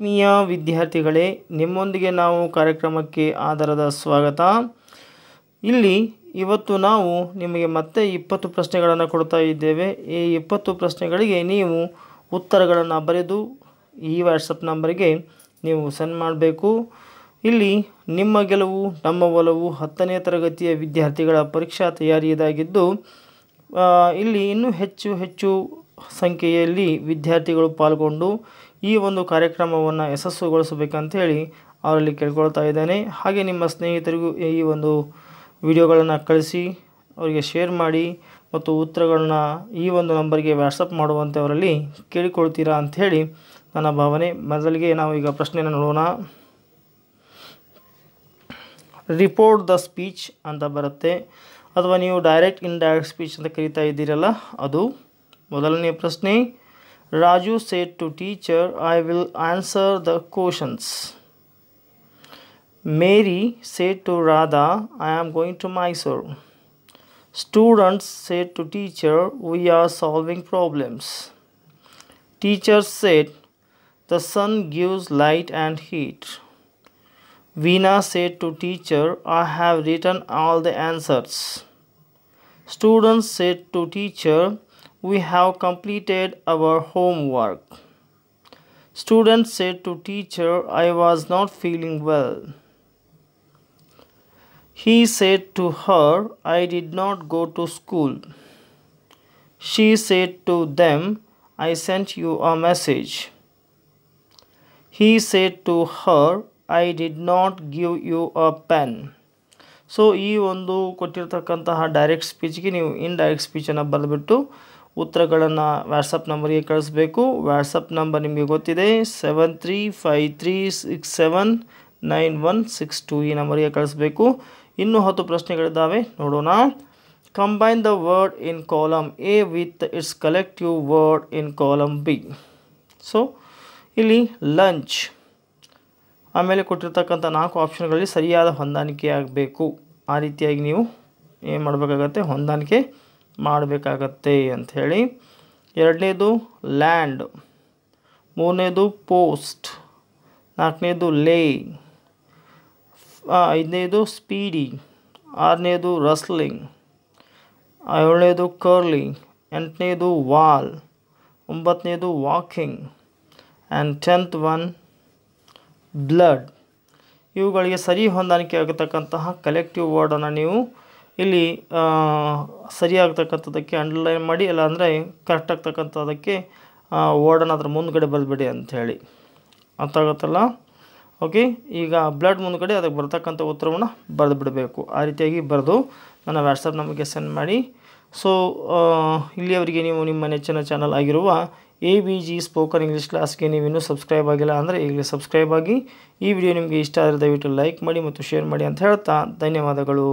ಆತ್ಮೀಯ ವಿದ್ಯಾರ್ಥಿಗಳೇ ನಿಮ್ಮೊಂದಿಗೆ ನಾವು ಕಾರ್ಯಕ್ರಮಕ್ಕೆ ಆಧಾರದ ಸ್ವಾಗತ ಇಲ್ಲಿ ಇವತ್ತು ನಾವು ನಿಮಗೆ ಮತ್ತೆ ಇಪ್ಪತ್ತು ಪ್ರಶ್ನೆಗಳನ್ನು ಕೊಡ್ತಾ ಇದ್ದೇವೆ ಈ ಇಪ್ಪತ್ತು ಪ್ರಶ್ನೆಗಳಿಗೆ ನೀವು ಉತ್ತರಗಳನ್ನು ಬರೆದು ಈ ವಾಟ್ಸಪ್ ನಂಬರ್ಗೆ ನೀವು ಸೆಂಡ್ ಮಾಡಬೇಕು ಇಲ್ಲಿ ನಿಮ್ಮ ಗೆಲುವು ನಮ್ಮ ಒಲವು ಹತ್ತನೇ ತರಗತಿಯ ವಿದ್ಯಾರ್ಥಿಗಳ ಪರೀಕ್ಷಾ ತಯಾರಿ ಇದಾಗಿದ್ದು ಇಲ್ಲಿ ಇನ್ನೂ ಹೆಚ್ಚು ಹೆಚ್ಚು ಸಂಖ್ಯೆಯಲ್ಲಿ ವಿದ್ಯಾರ್ಥಿಗಳು ಪಾಲ್ಗೊಂಡು ಈ ಒಂದು ಕಾರ್ಯಕ್ರಮವನ್ನು ಯಶಸ್ಸುಗೊಳಿಸಬೇಕಂತೇಳಿ ಅವರಲ್ಲಿ ಕೇಳ್ಕೊಳ್ತಾ ಇದ್ದಾನೆ ಹಾಗೆ ನಿಮ್ಮ ಸ್ನೇಹಿತರಿಗೂ ಈ ಒಂದು ವಿಡಿಯೋಗಳನ್ನು ಕಳಿಸಿ ಅವರಿಗೆ ಶೇರ್ ಮಾಡಿ ಮತ್ತು ಉತ್ತರಗಳನ್ನ ಈ ಒಂದು ನಂಬರ್ಗೆ ವ್ಯಾಟ್ಸಪ್ ಮಾಡುವಂತೆ ಅವರಲ್ಲಿ ಕೇಳಿಕೊಳ್ತೀರಾ ಅಂಥೇಳಿ ನನ್ನ ಭಾವನೆ ಮೊದಲಿಗೆ ನಾವು ಈಗ ಪ್ರಶ್ನೆಯನ್ನು ನೋಡೋಣ ರಿಪೋರ್ಟ್ ದ ಸ್ಪೀಚ್ ಅಂತ ಬರುತ್ತೆ ಅಥವಾ ನೀವು ಡೈರೆಕ್ಟ್ ಇನ್ ಡೈರೆಕ್ಟ್ ಸ್ಪೀಚ್ ಅಂತ ಕರಿತಾ ಇದ್ದೀರಲ್ಲ ಅದು ಮೊದಲನೇ ಪ್ರಶ್ನೆ Raju said to teacher, I will answer the questions. Mary said to Radha, I am going to Mysore. Students said to teacher, we are solving problems. Teacher said, the sun gives light and heat. Veena said to teacher, I have written all the answers. Students said to teacher, we have completed our homework. Student said to teacher, I was not feeling well. He said to her, I did not go to school. She said to them, I sent you a message. He said to her, I did not give you a pen. So ಈ ಒಂದು ಕೊಟ್ಟಿರ್ತಕ್ಕಂತಹ direct speech. ನೀವು indirect ಸ್ಪೀಚನ್ನು speech. ಉತ್ತರಗಳನ್ನು WhatsApp ನಂಬರಿಗೆ ಕಳಿಸ್ಬೇಕು WhatsApp number ನಿಮಗೆ ಗೊತ್ತಿದೆ seven three five three six seven nine one six two ಈ ನಂಬರಿಗೆ ಕಳಿಸ್ಬೇಕು ಇನ್ನೂ ಹತ್ತು ಪ್ರಶ್ನೆಗಳಿದ್ದಾವೆ ನೋಡೋಣ combine the word in column A with its collective word in column B so ಇಲ್ಲಿ ಲಂಚ್ ಆಮೇಲೆ ಕೊಟ್ಟಿರ್ತಕ್ಕಂಥ ನಾಲ್ಕು ಆಪ್ಷನ್ಗಳಲ್ಲಿ ಸರಿಯಾದ ಹೊಂದಾಣಿಕೆ ಆಗಬೇಕು ಆ ರೀತಿಯಾಗಿ ನೀವು ಏನು ಮಾಡಬೇಕಾಗತ್ತೆ ಹೊಂದಾಣಿಕೆ ಮಾಡಬೇಕಾಗತ್ತೆ ಅಂಥೇಳಿ ಎರಡನೇದು ಲ್ಯಾಂಡ್ ಮೂರನೇದು ಪೋಸ್ಟ್ ನಾಲ್ಕನೇದು ಲೇ ಐದನೇದು ಸ್ಪೀಡಿ ಆರನೇದು ರಸ್ಲಿಂಗ್ ಏಳನೇದು ಕರ್ಲಿಂಗ್ ಎಂಟನೇದು ವಾಲ್ ಒಂಬತ್ತನೇದು walking and tenth one blood ಇವುಗಳಿಗೆ ಸರಿ ಹೊಂದಾಣಿಕೆ ಆಗತಕ್ಕಂತಹ ಕಲೆಕ್ಟಿವ್ ವರ್ಡನ್ನು ನೀವು ಇಲ್ಲಿ ಆಗ್ತಕ್ಕಂಥದ್ದಕ್ಕೆ ಅಂಡರ್ಲೈನ್ ಮಾಡಿ ಇಲ್ಲ ಅಂದರೆ ಕರೆಕ್ಟ್ ಆಗ್ತಕ್ಕಂಥದ್ದಕ್ಕೆ ವರ್ಡನ್ನು ಅದರ ಮುಂದ್ಗಡೆ ಬರೆದ್ಬಿಡಿ ಅಂಥೇಳಿ ಆಗುತ್ತಲ್ಲ ಓಕೆ ಈಗ ಬ್ಲಡ್ ಮುಂದ್ಗಡೆ ಅದಕ್ಕೆ ಬರ್ತಕ್ಕಂಥ ಉತ್ತರವನ್ನು ಬರೆದು ಬಿಡಬೇಕು ಆ ರೀತಿಯಾಗಿ ಬರೆದು ನನ್ನ ವ್ಯಾಟ್ಸಪ್ ನಮಗೆ ಸೆಂಡ್ ಮಾಡಿ ಸೊ ಇಲ್ಲಿಯವರಿಗೆ ನೀವು ನಿಮ್ಮ ನೆಚ್ಚಿನ ಚಾನಲ್ ಆಗಿರುವ A B G spoken English ಕ್ಲಾಸ್ಗೆ ನೀವು ಇನ್ನೂ ಸಬ್ಸ್ಕ್ರೈಬ್ ಆಗಿಲ್ಲ ಅಂದರೆ ಈಗಲೇ ಸಬ್ಸ್ಕ್ರೈಬ್ ಆಗಿ ಈ ವಿಡಿಯೋ ನಿಮಗೆ ಇಷ್ಟ ಆದರೆ ದಯವಿಟ್ಟು ಲೈಕ್ ಮಾಡಿ ಮತ್ತು ಶೇರ್ ಮಾಡಿ ಅಂತ ಹೇಳ್ತಾ ಧನ್ಯವಾದಗಳು